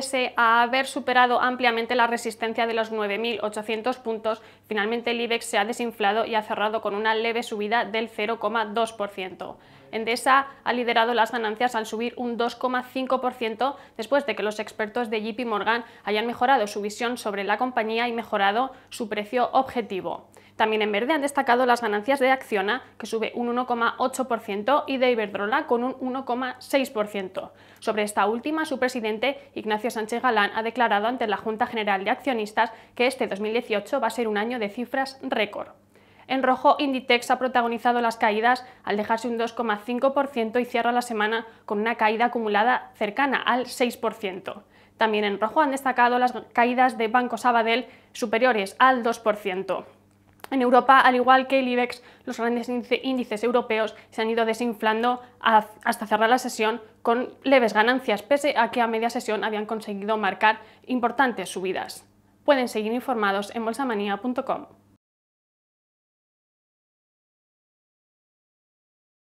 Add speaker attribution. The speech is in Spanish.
Speaker 1: pese a haber superado ampliamente la resistencia de los 9.800 puntos, finalmente el IBEX se ha desinflado y ha cerrado con una leve subida del 0,2%. Endesa ha liderado las ganancias al subir un 2,5% después de que los expertos de JP Morgan hayan mejorado su visión sobre la compañía y mejorado su precio objetivo. También en verde han destacado las ganancias de Acciona, que sube un 1,8%, y de Iberdrola con un 1,6%. Sobre esta última, su presidente, Ignacio Sánchez Galán, ha declarado ante la Junta General de Accionistas que este 2018 va a ser un año de cifras récord. En rojo, Inditex ha protagonizado las caídas al dejarse un 2,5% y cierra la semana con una caída acumulada cercana al 6%. También en rojo han destacado las caídas de Banco Sabadell superiores al 2%. En Europa, al igual que el IBEX, los grandes índices europeos se han ido desinflando hasta cerrar la sesión con leves ganancias, pese a que a media sesión habían conseguido marcar importantes subidas. Pueden seguir informados en bolsamanía.com.